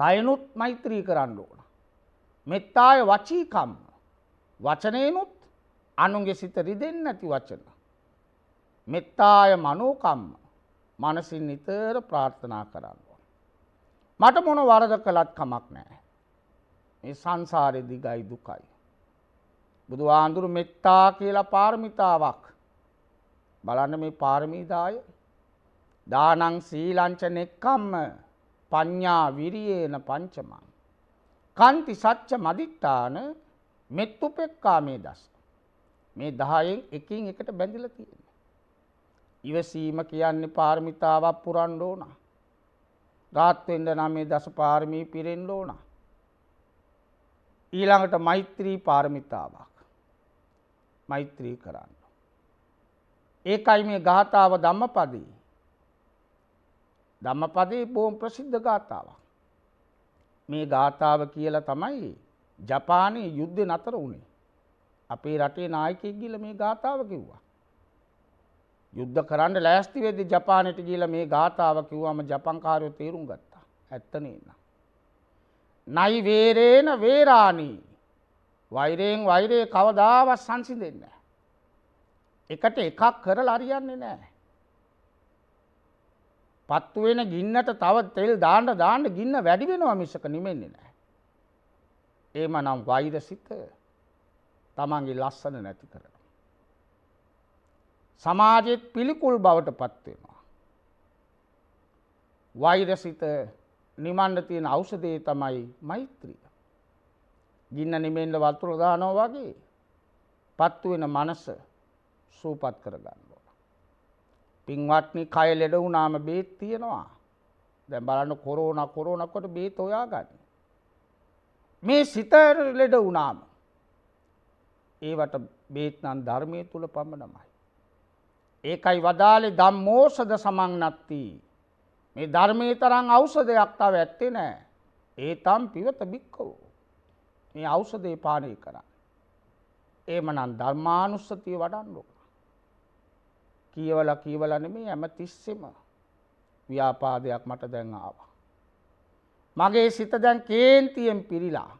කයනුත් මෛත්‍රී කරන්න ඕන. මෙත්තාය වචීකම්ම වචනයනුත් අනුන්ගේ සිත රිදෙන් නැති වචන. මෙත්තාය මනෝකම්ම මනසින් නිතර ප්‍රාර්ථනා කරන්න. මට මොන වරද කළත් කමක් නෑ. මේ සංසාරය දිගයි දුකයි. බුදු ආන්දුරු මෙත්තා කියලා පාරමිතාවක් බලන්න මේ පාරමීදාය දානං සීලංච නෙක්කම්ම පඤ්ඤා විරියේන පංචමං කන්ති සච්ච මදිත්තාන මෙත්තුපෙක්කා මේ දස මේ 10න් එකින් එකට බැඳිලා තියෙනවා ඉවසීම කියන්නේ පාරමිතාවක් පුරන්න ඕන. රාත් වෙන්න නම් මේ දස පාරමී පිරෙන්න ඕන. ඊළඟට මෛත්‍රී පාරමිතාවක්. මෛත්‍රී කරන්න. ඒකයි මේ ගාථාව ධම්මපදේ. ධම්මපදේ බොහොම ප්‍රසිද්ධ ගාථාවක්. මේ ගාථාව කියලා තමයි ජපානයේ යුද්ධ නතර වුණේ. අපේ රටේ නායකයෙක් ගිහලා මේ ගාථාව කිව්වා. යුද්ධ කරන්න ලෑස්ති වෙද්දි ජපානයට ගිහිල්ලා මේ ගාථාව කිව්වම ජපන්කාරයෝ තේරුම් ගත්තා. ඇත්තනේ න. නයි වේරේන වේරාණි. වෛරයෙන් වෛරේ කවදාවත් සංසිඳෙන්නේ නැහැ. එකට එකක් කරලා හරියන්නේ නැහැ. පත්තු වෙන ගින්නට තව තෙල් දාන්න දාන්න ගින්න වැඩි වෙනවා මිසක නිමෙන්නේ නැහැ. ඒමනම් වෛරසිත තමන්ගේ ලස්සන නැති කරන සමාජෙත් පිළිකුල් බවට පත්වෙනවා. වෛරසිත නිමන්න තියෙන අවෂදේ තමයි මෛත්‍රිය. ගින්න නිමෙන්ල වතුර දානෝ වගේ පත්තුවෙන මනස සූපත් කරගන්න ඕන. පින්වත්නි කය ලෙඩ වුණාම බේත් තියෙනවා. දැන් බලන්න කොරෝන කොරෝනකොට බේත් හොයාගන්න. මේ සිත ලෙඩ වුණාම ඒවට බේත් නම් ධර්මයේ තුල පමණමයි. ඒකයි වදාලි ධම්මෝසද සමංනත්ති. මේ ධර්මය තරං අවසදයක් තව ඇත්තේ නෑ. ඒ තම් පිවත බික්කෝ. මේ අවසදේ පානය කරන්න. ඒමනන් ධර්මානුස්සතිය වඩන්නෝ. කියවල කියවලන මේ ඇම තිස්සෙම ව්‍යාපාදයක් මට දැන් ආවා. මගේ සිත දැන් කේන්තියෙන් පිරිලා.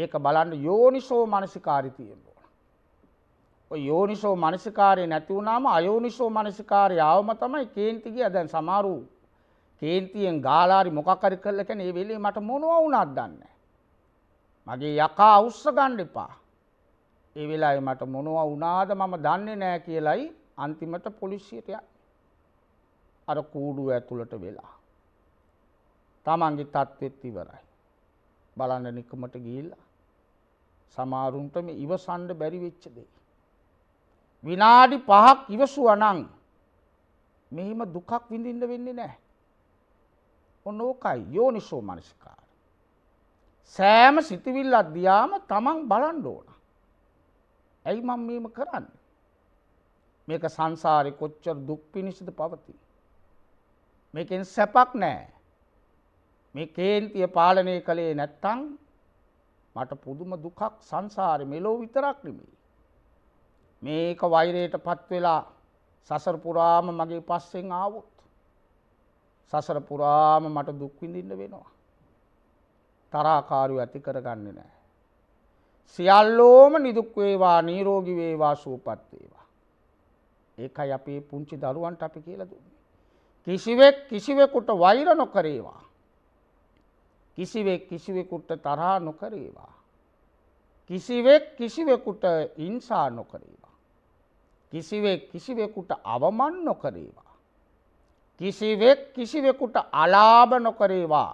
ඒක බලන්න යෝනිසෝ මනසිකාරිතියෙන්ම. යෝනිසෝ මනසිකාරය නැති වුණාම අයෝනිසෝ මනසිකාරය ආවම තමයි කේන්ති ගියා දැන් සමහරු කේන්තියෙන් ගාලාරි මොකක් හරි කළා කියන්නේ මේ වෙලේ මට මොනවා වුණාද දන්නේ මගේ යකා උස්ස ගන්න එපා. ඒ වෙලාවේ මට මොනවා වුණාද මම දන්නේ නැහැ කියලයි අන්තිමට පොලිසියට අර කූඩුව ඇතුළට වෙලා. තමන්ගේ තත්ත්වෙත් ඉවරයි. බලන්න නිකමට ගිහිල්ලා සමාරුන්ට මේ ඉවසන්න බැරි වෙච්ච දෙයක්. විනාඩි පහක් ඉවසුවනං මෙහිම දුකක් විඳින්න වෙන්නේ නෑ. ඔන්න ඕකයි යෝනිසෝ මනසිකාර. සෑම සිතිවිල් අධ්‍යයාම තමන් බලන්ඩ ඕන. ඇයි මං මේම කරන්න. මේක සංසාරය කොච්චර දුක් පිණිසිද පවති. මේකෙන් සැපක් නෑ. මේ කේන්තිය පාලනය කළේ නැත්තං මට පුදුම දුකක් සංසාරය මෙලෝ විතරක් නෙමේ. මේක වෛරයට පත් වෙලා සසර පුරාම මගේ පස්සෙන් ආවොත් සසර පුරාම මට දුක් විඳින්න වෙනවා. තරාකාරී ඇති කරගන්නේ නැහැ. සියල්ලෝම නිදුක් වේවා, නිරෝගී වේවා, සුවපත් වේවා. ඒකයි අපේ පුංචි දරුවන්ට අපි කියලා දුන්නේ. කිසිවෙක් කිසිවෙකුට වෛර නොකරේවා. කිසිවෙක් කිසිවෙකුට තරහා නොකරේවා. කිසිවෙක් කිසිවෙකුට ඉන්සා නොකරේවා. කිසිවෙක් කිසිවෙකුට අවමන් නොකරේවා. කිසිවෙක් කිසිවෙකුට අලාභ නොකරේවා.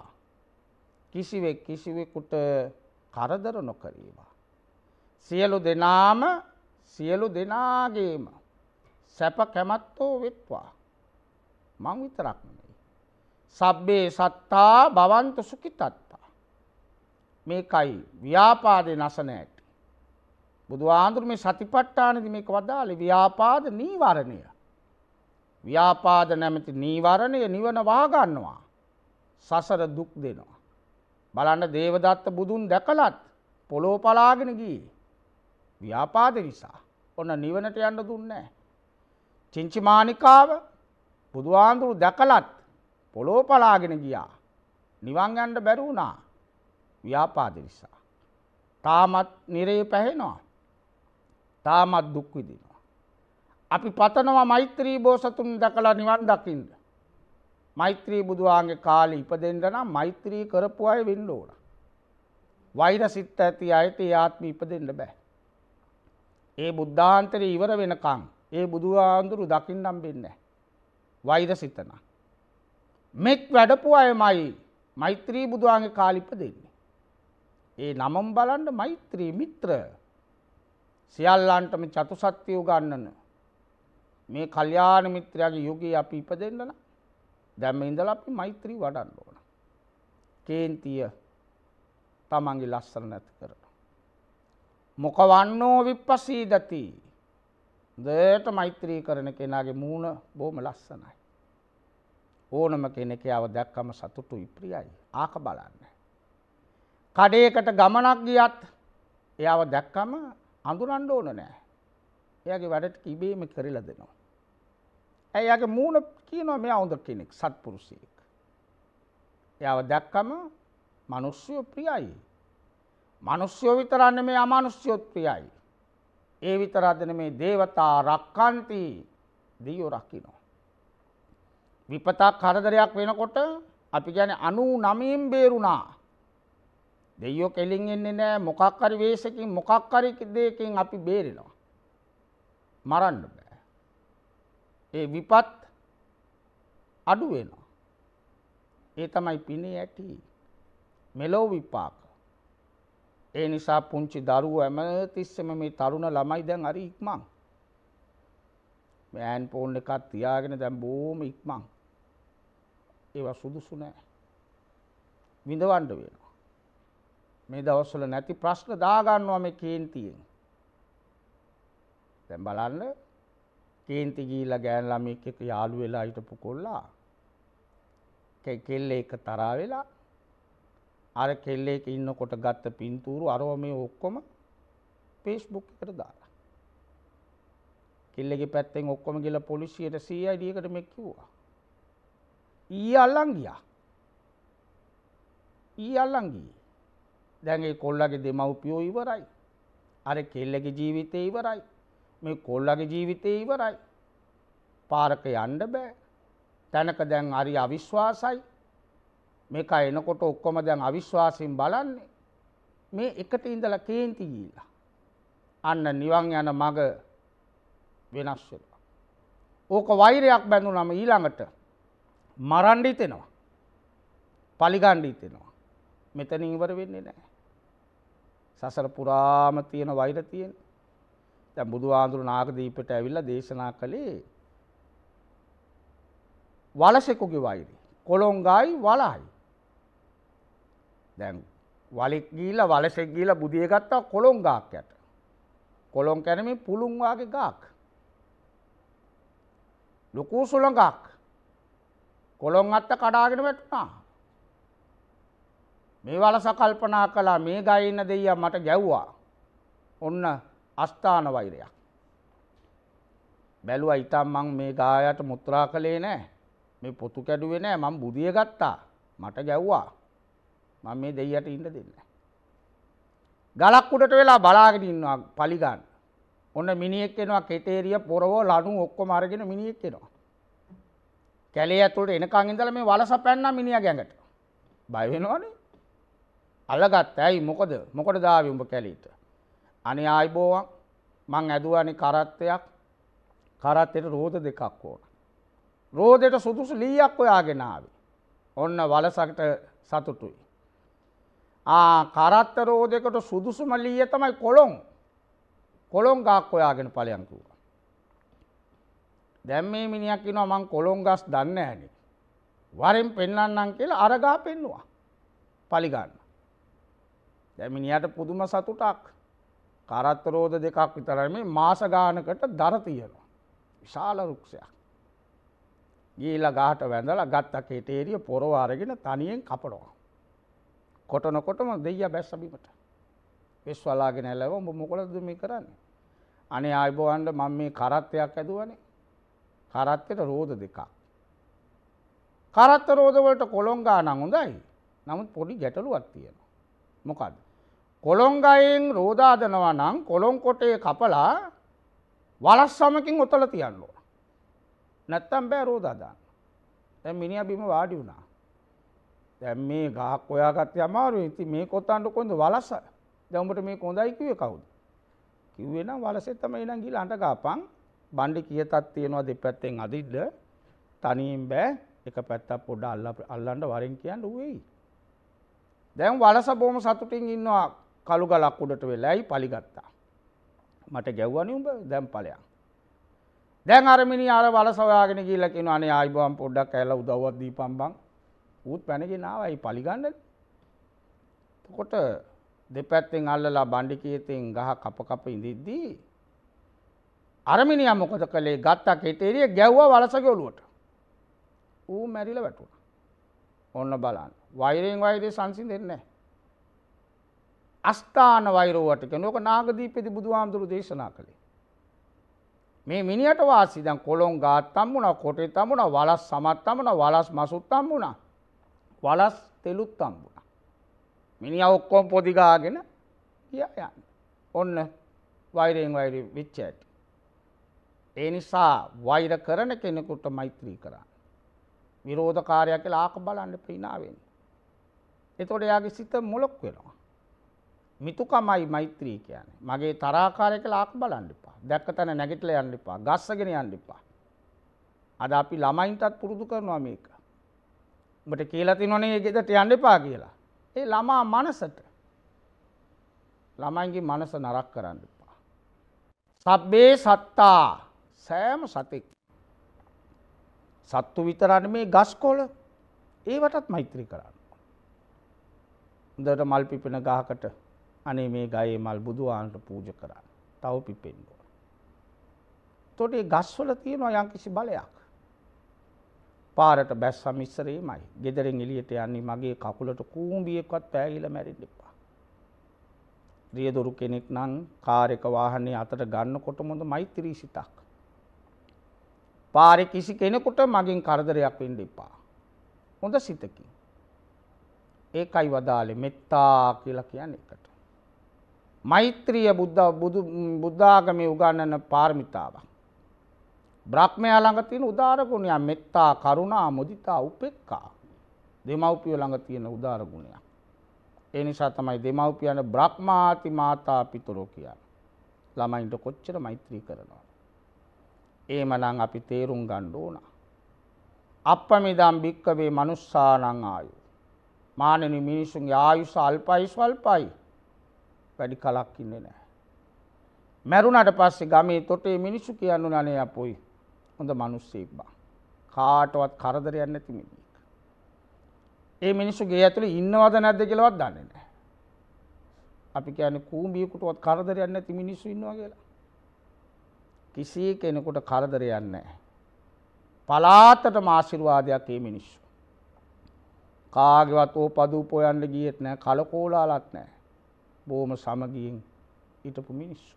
කිසිවෙක් කිසිවෙකුට කරදර නොකරේවා. සියලු දෙනාම සියලු දෙනාගේම සැප කැමැත්තෝ වෙත්වා. මං විතරක් නෙවෙයි. සබ්බේ සත්තා භවන්ත සුඛිතත්තා. මේකයි ව්‍යාපාදේ නැසන ඇති. බුදුහාඳුර මේ සතිපට්ඨානද මේක වදාළ ව්‍යාපාද නීවරණය. ව්‍යාපාද නැමති නීවරණය නිවන වාගන්නවා. සසර දුක් දෙනවා. බලන්න දේවදත්ත බුදුන් දැකලත් පොලෝ පලාගෙන ගී. ව්‍යාපාද නිසා. ඔන්න නිවනට යන්න දුන්නේ. චිංචිමානිකාව බුදුහාඳුරු දැකලත් පොලෝ පලාගෙන ගියා. නිවන් යන්න බැරි වුණා. ව්‍යාපාද නිසා. තාමත් නිරේ පැහෙනවා. තාමත් දුක් විදිනවා. අපි පතනවා මෛත්‍රී බෝසතුන් දකලා නිවන් දකිින්ද. මෛත්‍රී බුදුවාන්ගේ කාලි ඉපදෙන්ටන මෛත්‍රී කරපු අය වෙන්න ඕන. වෛර සිත්ත ඇති අයට ආත්ම ඉපදෙන්ට බෑ. ඒ බුද්ධාන්තර ඉවර වෙනකං ඒ බුදුහාන්දුරු දකිින්නම් වෙන්න. වෛර සිතන. මෙක් වැඩපු අය මයි මෛත්‍රී බුදුවාන්ගේ කාලිප දෙන්නේ. ඒ නමම් බලන්ට මෛත්‍රී මිත්‍ර සියල්ලන්ටම චතුසත්‍යය ගන්නන. මේ කල්්‍යාන මිත්‍රයාගේ යුගයේ අපි ඉප දෙන්නන දැම ඉඳල අපි මෛත්‍රී වඩන්න ඕන. කේන්තිය තමන්ගේ ලස්සර නැති කරන. මොක වන්නෝ විප්පසීදති දට මෛත්‍රී කරන කෙනගේ මූුණ බෝම ලස්සනයි. ඕනම කෙනෙක අව දැක්කම සතුටු ඉප්‍රියයි ආක බලන්න. කඩේකට ගමනක් ගියත් එයාව දැක්කම අඳුරන්න ඕන නෑ. එයාගේ වැඩට ඉබේම කරලා දෙනවා. ඇයගේ මූුණ කියනවා මේ අවුද කෙනෙක් සත්පුරුෂයෙක්. යව දැක්කම මනුස්්‍යයෝ ප්‍රියයි. මනුස්්‍යයෝ විතරන්න මේ අමනුස්්‍යයොත් ප්‍රියයි. ඒ විතරාදන මේ දේවතා රක්කන්ති දියෝ රක්කිනෝ. විපතා කරදරයක් වෙනකොට අපි ගැන අනු නමීම් බේරුණා දෙයෝ කෙලින් එන්නේ නෑ මොකක් හරි වේශකින් මොකක් හරි දෙයකින් අපි බේරෙනවා. මරන්න බෑ. ඒ විපත් අඩු වෙනවා. ඒ තමයි පිනේ ඇති. මෙලෝ විපාක. ඒ නිසා පුංචි දරුවෝ හැමතිස්සෙම මේ තරුණ ළමයි දැන් හරි ඉක්මන්. මෑන් ෆෝන් එකක් තියාගෙන දැන් බොහොම ඉක්මන්. ඒවා සුදුසු නෑ. විඳවන්න වෙනවා. මේ දවස්වල නැති ප්‍රශ්න දාගන්නවා මේ කේන්තියෙන්. දැන් බලන්න කේන්ති ගිහිල්ලා ගෑන් ළමෙක් එක්ක යාළු වෙලා හිටපු කොල්ලා කෙල්ල එක තරහ වෙලා අර කෙල්ලේක ඉන්නකොට ගත්ත පින්තූරු අරව මේ ඔක්කොම Facebook එකට දාලා. කෙල්ලගේ පැත්තෙන් ඔක්කොම ගිහලා පොලිසියට CID එකට මේ කිව්වා. ඊය අල්ලන් ගියා. ඊය අල්ලන් ගියේ. දැන් ඒ කොල්ලගේ දෙමව්පියෝ ඉවරයි. අර කෙල්ලගේ ජීවිතේ ඉවරයි. මේ කොල්ලගේ ජීවිතේ ඉවරයි. පාරක යන්න බෑ. තැනක දැන් හරි අවිශ්වාසයි. මේක එනකොට ඔක්කොම දැන් අවිශ්වාසයෙන් බලන්නේ. මේ එකට ඉඳලා කේන්ති ගිහිල්ලා. අන්න නිවන් යන මග වෙනස් වෙනවා. ඕක වෛරයක් බැඳුනම ඊළඟට මරන්න හිතෙනවා. පලිගන්න හිතෙනවා. මෙතන ඉවර වෙන්නේ නැහැ. සසර පුරාම තියෙන වෛර තියෙන. දැන් බුදුහාඳුරු නාගදීපයට ඇවිල්ලා දේශනා කළේ වලසෙකුගේ වෛරය. කොළොංගායි වලයි. දැන් වලෙක් ගිහිල්ලා වලසෙක් ගිහිල්ලා බුදිය ගත්තා කොළොංගාක් යට. කොළොං කැනමේ පුළුන් වාගේ ගාක්. ලොකු සුළඟක්. කොළොං අත්ත කඩාගෙන වැටුණා. මේ වලස කල්පනා කළා මේ ගයින්න දෙයියා මට ගැව්වා. ඔන්න අස්ථාන වෛරයක්. බැලුවා ඊටම් මං මේ ගායට මුත්‍රා කළේ නෑ. මේ පොතු කැඩුවේ නෑ මං බුදිය ගත්තා. මට ගැව්වා. මම මේ දෙයියට ඉන්න දෙන්නේ නෑ. ගලක් උඩට වෙලා බලාගෙන ඉන්නවා පලි ගන්න. ඔන්න මිනිහෙක් එනවා කෙටේරිය පොරව ලණු ඔක්කොම අරගෙන මිනිහෙක් එනවා. කැලේ ඇතුළට එනකන් ඉඳලා මේ වලස පැන්නා මිනිහා ගැඟට. බය වෙනවනේ. අල්ලගත්ත ඇයි මොකද මොකට දාවි උඹ කැලීට. අනි ආයිබෝවක් මං ඇදුවනි කරත්තයක් කරත්තයට රෝධ දෙකක් ඕන. රෝධයට සුදුසු ලීයක් ඔයාගෙනාවේ. ඔන්න වලසකට සතුටුයි. කරත්ත රෝධයකට සුදුසුම ලීය තමයි කොළොන් කොළොන් ගක් ඔයාගෙන පලයන්කුව. දැම් මේ මිනිියක් නවා මං කොළොන් ගස් දන්න ඇනේ. වරෙන් පෙන්න්නන්නම් කියලා අරගා පෙන්නවා පලිගන්න. දැමිනියට පුදුම සතුටක් කරත්තරෝධ දෙකක් විතරයි මේ මාස ගානකට දර තියෙනවා. විශාල රුක්ෂයක්. ගීලා ගහට වැඳලා ගත්ත කෙටේරිය පොරව අරගෙන තනියෙන් කපනවා. කොටනකොටම දෙයියා බැස්ස බිමට. වෙස් වලාගෙන ඇලව උඹ මොකටද මේ කරන්නේ? අනේ ආයිබෝවන්ට මම මේ කරත්තයක් ඇදුවනේ. කරත්තෙට රෝද දෙකක්. කරත්ත රෝද වලට කොළොන් ගානක් හොඳයි. නමුත් පොඩි ගැටලුවක් තියෙනවා. මොකද්ද? කොළොංගයෙන් රෝදාදනවා නම් කොළොංකොටේ කපලා වලස් සමකින් ඔතල තියන්න ඕන. නැත්තම් බෑ රෝදාදාන්න. දැන් මිනිහා බිම වාඩි වුණා. දැන් මේ ගහක් හොයාගත්තේ අමාරුයි. ඉතින් මේ කොතනට කොන්ද වලස. දැන් උඹට මේ කොඳයි කිව්වේ කවුද? කිව්වේ නම් වලසෙ තමයි නං ගිහලා අඬ ගාපන්. බණ්ඩි කියතක් තියනවා දෙපැත්තෙන් අදින්න. තනියෙන් බෑ. එක පැත්තක් පොඩ්ඩ අල්ලන්න වරෙන් කියන්න ඌ එයි. දැන් වලස බොහොම සතුටින් ඉන්නවා. කළු ගලක් උඩට වෙලායි පලිගත්තා. මට ගැව්වනි උඹ දැම් පලයක්. දැන් අරමිනි අර වල සොයාගෙන ගිල්ල කියෙන අනේ ආයිබම් පොඩ්ඩක් ඇල්ල උදවත් දී පම්බං ඌත් පැනගෙනාවයි පලිගන්න කොට දෙපැත්තෙන් අල්ලලා බණ්ඩිකේතෙන් ගහ කප කප ඉඳිද්දී අරමිනිය මොකද කළේ ගත්තා කෙටේරිය ගැව්වා වලසගේ ඔලුවට ඌ මැරිල වැටුණ ඔන්න බලන්න වෛරයෙන් වෛරය සංසින් දෙන්නේ අස්ථාන වෛරෝවට කියන ඕක නාගදීපෙදි බුදුහාමුදුරු දේශනා කළේ. මේ මිනිහට වාසි දැන් කොළොන් ගාත්තම් වුණා, කොටෙත්තම් වුණා, වලස් සමත්තම් වුණා, වලස් මසුත්තම් වුණා. වලස් තෙලුත්තම් වුණා. මිනිහා ඔක්කොම පොදි ගාගෙන ගියා යන්න. ඔන්න වෛරයෙන් වෛරය වෙච්ච ඇති. ඒ නිසා වෛර කරන කෙනෙකුට මෛත්‍රී කරන්න. විරෝධකාරයක් කියලා ආක බලන්න පිනාවෙන්. එතකොට එයාගේ සිත මොලොක් වෙනවා. මිතුකමයි මෛත්‍රී කියන්නේ. මගේ තරාකාරය කියලා ආක බලන්න එපා. දැක්ක තැන නැගිටලා යන්න එපා. ගස්සගෙන යන්න එපා. අද අපි ළමයින්ටත් පුරුදු කරනවා මේක. උඹට කියලා තිනවනේ ඒ ගෙදරට යන්න එපා කියලා. ඒ ළමා මනසට ළමයින්ගේ මනස නරක කරන්න එපා. සබ්බේ සත්තා සෑම සතෙක් සත්තු විතරන්න මේ ගස්කොල ඒවටත් මෛත්‍රී කරන්න. හොඳට මල් පිපෙන ගහකට අනේ මේ ගයේ මල් බුදුආන්ට පූජ කරන්න. තව පිපෙන්න ඕන. එතකොට මේ ගස්වල තියෙනවා යම්කිසි බලයක්. පාරට බැස්සම ඉස්සරේමයි. ගෙදරින් එළියට යන්නේ මගේ කකුලට කූඹියක්වත් පෑගිලා මැරෙන්න එපා. රියදුරු කෙනෙක් නම් කාර් එක වාහනේ අතට ගන්නකොට මොඳ මෛත්‍රී සිතක්. පාරේ කිසි කෙනෙකුට මගෙන් කරදරයක් වෙන්න එපා. හොඳ සිතකින්. ඒකයි වදාලේ මෙත්තා කියලා කියන්නේ එකට. මෛත්‍රිය බුද්ධාගමි උගන්නන පාර්මිතාවක්. බ්‍රහ්මය ළඟතින උදාරගුණයක් මෙත්තා කරුණා මුදිතා උපෙක්කා දෙමව්පිය ළඟ තියෙන උදාරගුණයක්. ඒ නිසා තමයි දෙමව්පියන බ්‍රහ්මාති මාතා පිතුරෝ කියන්න. ළමයින්ට කොච්චර මෛත්‍රී කරනවා. ඒමනං අපි තේරුම් ගණ්ඩ ඕන. අප මෙදම් භික්කවේ මනුස්සා නං ආයු. මානනි මිනිසුන් ආයුස අල්පයි ස්වල්පයි වැඩි කලක් ඉන්නේ නැහැ. මැරුණට පස්සේ ගමේ තොටේ මිනිස්සු කියන්නු නනේ අපොයි හොඳ මිනිස්සෙක් බා. කාටවත් කරදරයක් නැති මිනිහෙක්. ඒ මිනිස්සු ගේ ඇතුලේ ඉන්නවද නැද්ද කියලාවත් දන්නේ නැහැ. අපි කියන්නේ කූඹියෙකුටවත් කරදරයක් නැති මිනිස්සු ඉන්නවා කියලා. කිසි කෙනෙකුට කරදරයක් නැහැ. පලාතටම ආශිර්වාදයක් මේ මිනිස්සු. කාගේවත් ඕපදූප හොයන්න ගියෙත් නැහැ කලකෝලාලත් නැහැ බෝම සමගියෙන් හිටපු මිනිස්සු.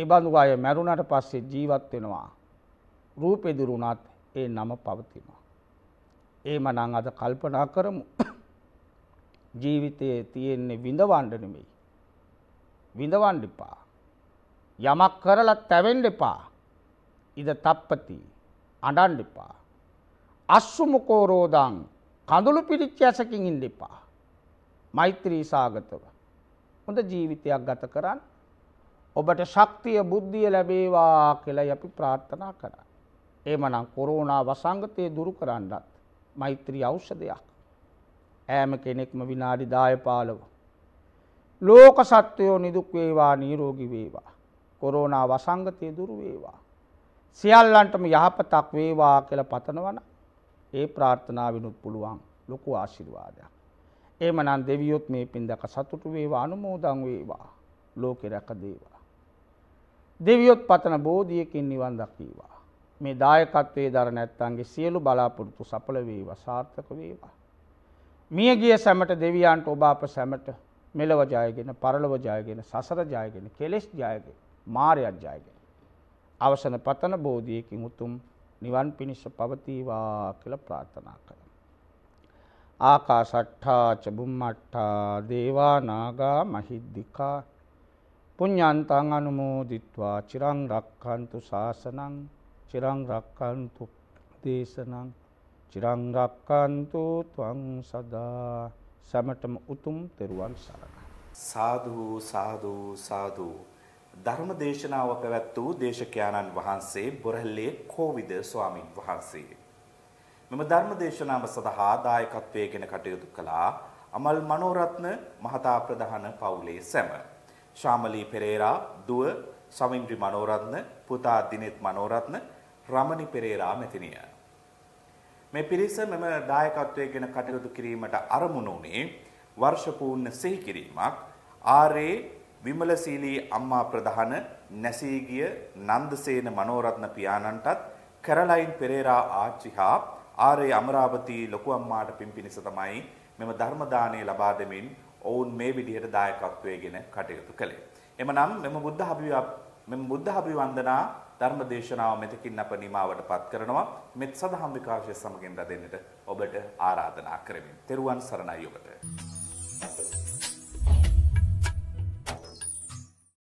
එබඳු අය මැරුණට පස්සේ ජීවත් වෙනවා. රූපෙදුරුණත් ඒ නම පවතිනවා. ඒ මනං අද කල්පනා කරමු ජීවිතයේ තියෙන්නේ විඳවන්ඩ නෙමෙයි. විඳවන්ඩ එපා. යමක් කරලා තැවෙන්ඩ එපා. ඉද තප්පති අඩන්ඩ එපා. අස්සුමකෝරෝදං කඳුළු පිරිච්ච ඇසකින් ඉන්ඩ එපා. මෛත්‍රී සාගතව හොඳ ජීවිතයක් ගත කරන්න ඔබට ශක්තිය බුද්ධිය ලැබේවා කියලා අපි ප්‍රාර්ථනා කරා. එමනම් කොරෝනා වසංගතය දුරු කරන්නත් මෛත්‍රී ඖෂධයක්. ඈම කෙනෙක්ම විනාඩි 10 15. ලෝක සත්වයෝ නිදුක් වේවා නිරෝගී වේවා. කොරෝනා වසංගතය දුරු වේවා. සියල්ලන්ටම යහපතක් වේවා කියලා පතනවනම් ඒ ප්‍රාර්ථනාවිනුත් පුළුවන් ලොකු ආශිර්වාදයක්. එහෙමනම් දෙවියොත් මේ පින්දක සතුටු වේවා අනුමෝදන් වේවා ලෝකෙ රැක දේවා. දෙවියොත් පතන බෝධියකින් නිවන් දක්වීවා. මේ දායකත්වයේ දර නැත්තන්ගේ සියලු බලාපොරොත්තු සඵල වේවා සාර්ථක වේවා. මියගිය සැමට දෙවියන්ට ඔබ අප සැමට මෙලව ජයගෙන පරලොව ජයගෙන සසර ජයගෙන කෙලෙස් ජයගෙන මාරයත් ජයගෙන අවසන පතන බෝධියකින් උතුම් නිවන් පිණිස පවතිවා කියලා ප්‍රාර්ථනා කරමි. ආකාසට්ඨා ච බුම්මට්ඨා දේවා නාග මහිද්దికා පුඤ්ඤාන්තං අනුමෝදිත්වා චිරං රක්ඛන්තු ශාසනං චිරං රක්ඛන්තු දේශනං චිරං රක්ඛන්තු ත්වං සදා සමටම උතුම් තෙරුවන්
සරණයි සාදු සාදු සාදු ධර්ම දේශනාව පැවැත් වූ දේශකයාණන් වහන්සේ බොරැල්ලේ කෝවිද ස්වාමින් වහන්සේ මෙම ධර්ම දේශනාව සඳහා දායකත්වයේගෙන කටයුතු කළා අමල් මනෝරත්න මහතා ප්‍රධාන පවුලේ සැම. ශාමලී පෙරේරා දුව සමින්ද්‍රි මනෝරත්න පුතා දිනෙත් මනෝරත්න රමණි පෙරේරා මෙතිනිය. මේ පිරිස මෙම දායකත්වයේගෙන කටයුතු කිරීමට අරමුණු වුණේ වර්ෂ පූර්ණ සිහි කිරීමක් ආරේ විමලශීලී අම්මා ප්‍රධාන නැසී ගිය නන්දසේන මනෝරත්න පියාණන්ටත් කැරලයින් පෙරේරා ආච්චි හා ආරේ අමරාවති ලොකු අම්මාට පින් පිණිස තමයි මෙම ධර්ම දාණය ලබා දෙමින් ඔවුන් මේ විදිහට දායකත්වයේගෙන කටයුතු කළේ. එමනම් මෙම බුද්ධ මෙම බුද්ධ අභිවන්දනා ධර්ම දේශනාව මෙතකින් අප නිමාවට පත් කරනවා මෙත් සදහම් විකාශය සමගින් රැඳෙන්නට ඔබට ආරාධනා කරමින්. තෙරුවන් සරණයි ඔබට.